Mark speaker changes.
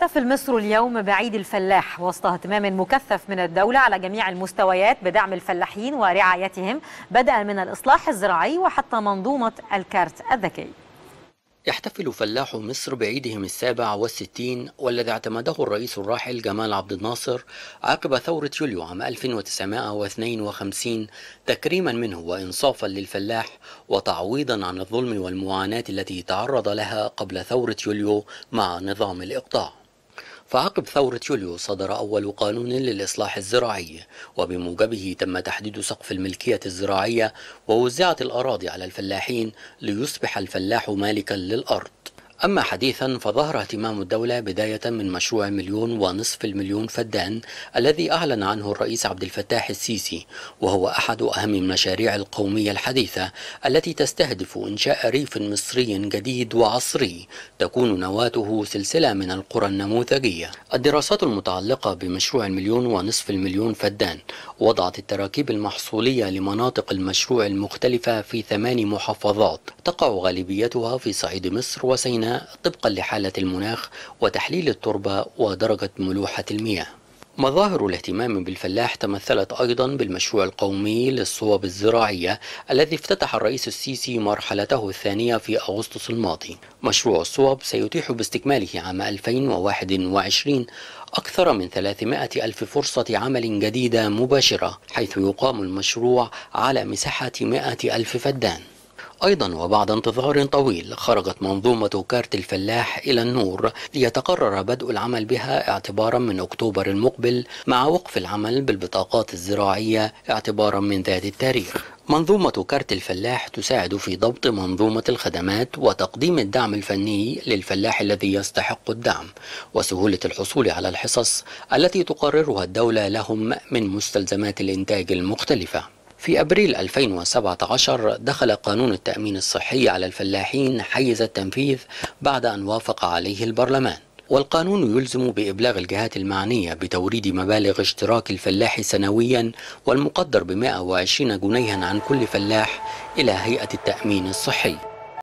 Speaker 1: تحتفل مصر اليوم بعيد الفلاح وسط اهتمام مكثف من الدولة على جميع المستويات بدعم الفلاحين ورعايتهم بدءا من الإصلاح الزراعي وحتى منظومة الكارت الذكي يحتفل فلاح مصر بعيدهم السابع والستين والذي اعتمده الرئيس الراحل جمال عبد الناصر عقب ثورة يوليو عام 1952 تكريما منه وإنصافا للفلاح وتعويضا عن الظلم والمعاناة التي تعرض لها قبل ثورة يوليو مع نظام الإقطاع فعقب ثورة يوليو صدر أول قانون للإصلاح الزراعي وبموجبه تم تحديد سقف الملكية الزراعية ووزعت الأراضي على الفلاحين ليصبح الفلاح مالكا للأرض أما حديثا فظهر اهتمام الدولة بداية من مشروع مليون ونصف المليون فدان الذي أعلن عنه الرئيس عبد الفتاح السيسي وهو أحد أهم المشاريع القومية الحديثة التي تستهدف إنشاء ريف مصري جديد وعصري تكون نواته سلسلة من القرى النموذجية الدراسات المتعلقة بمشروع المليون ونصف المليون فدان وضعت التراكيب المحصولية لمناطق المشروع المختلفة في ثمان محافظات تقع غالبيتها في صعيد مصر وسيناء طبقا لحالة المناخ وتحليل التربة ودرجة ملوحة المياه مظاهر الاهتمام بالفلاح تمثلت أيضا بالمشروع القومي للصوب الزراعية الذي افتتح الرئيس السيسي مرحلته الثانية في أغسطس الماضي مشروع الصوب سيتيح باستكماله عام 2021 أكثر من 300 ألف فرصة عمل جديدة مباشرة حيث يقام المشروع على مساحة 100 ألف فدان أيضا وبعد انتظار طويل خرجت منظومة كارت الفلاح إلى النور ليتقرر بدء العمل بها اعتبارا من أكتوبر المقبل مع وقف العمل بالبطاقات الزراعية اعتبارا من ذات التاريخ منظومة كارت الفلاح تساعد في ضبط منظومة الخدمات وتقديم الدعم الفني للفلاح الذي يستحق الدعم وسهولة الحصول على الحصص التي تقررها الدولة لهم من مستلزمات الإنتاج المختلفة في أبريل 2017 دخل قانون التأمين الصحي على الفلاحين حيز التنفيذ بعد أن وافق عليه البرلمان والقانون يلزم بإبلاغ الجهات المعنية بتوريد مبالغ اشتراك الفلاح سنويا والمقدر ب 120 جنيها عن كل فلاح إلى هيئة التأمين الصحي